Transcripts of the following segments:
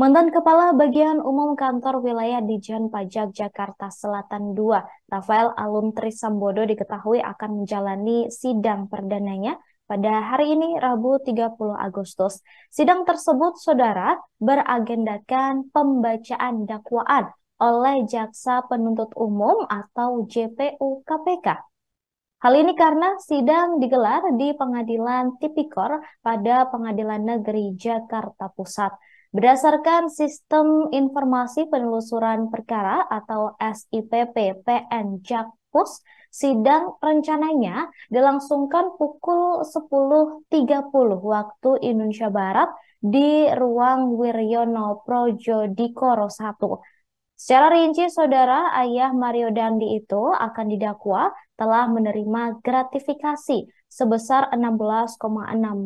Mantan Kepala Bagian Umum Kantor Wilayah Dijen Pajak Jakarta Selatan II, Rafael Alun Trisambodo diketahui akan menjalani sidang perdananya pada hari ini Rabu 30 Agustus. Sidang tersebut, Saudara, beragendakan pembacaan dakwaan oleh Jaksa Penuntut Umum atau JPU KPK Hal ini karena sidang digelar di Pengadilan Tipikor pada Pengadilan Negeri Jakarta Pusat. Berdasarkan Sistem Informasi Penelusuran Perkara atau SIPP PN Jakpus, sidang rencananya dilangsungkan pukul 10.30 waktu Indonesia Barat di ruang Wiryono Projo Dikoro 1. Secara rinci, saudara ayah Mario Dandi itu akan didakwa telah menerima gratifikasi sebesar 16,6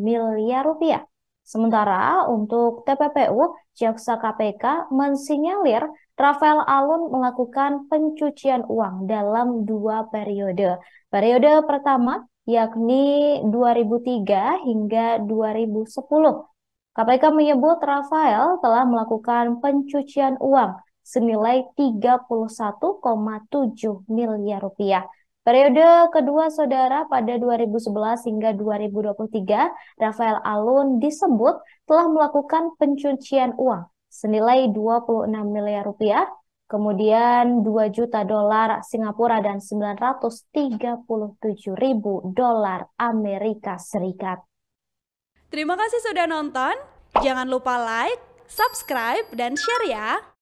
miliar rupiah Sementara untuk TPPU, Jaksa KPK mensinyalir Rafael Alun melakukan pencucian uang dalam dua periode. Periode pertama yakni 2003 hingga 2010. KPK menyebut Rafael telah melakukan pencucian uang senilai 31,7 miliar rupiah. Periode kedua saudara pada 2011 hingga 2023, Rafael Alun disebut telah melakukan pencucian uang senilai 26 miliar rupiah, kemudian 2 juta dolar Singapura dan 937 ribu dolar Amerika Serikat. Terima kasih sudah nonton. Jangan lupa like, subscribe, dan share ya.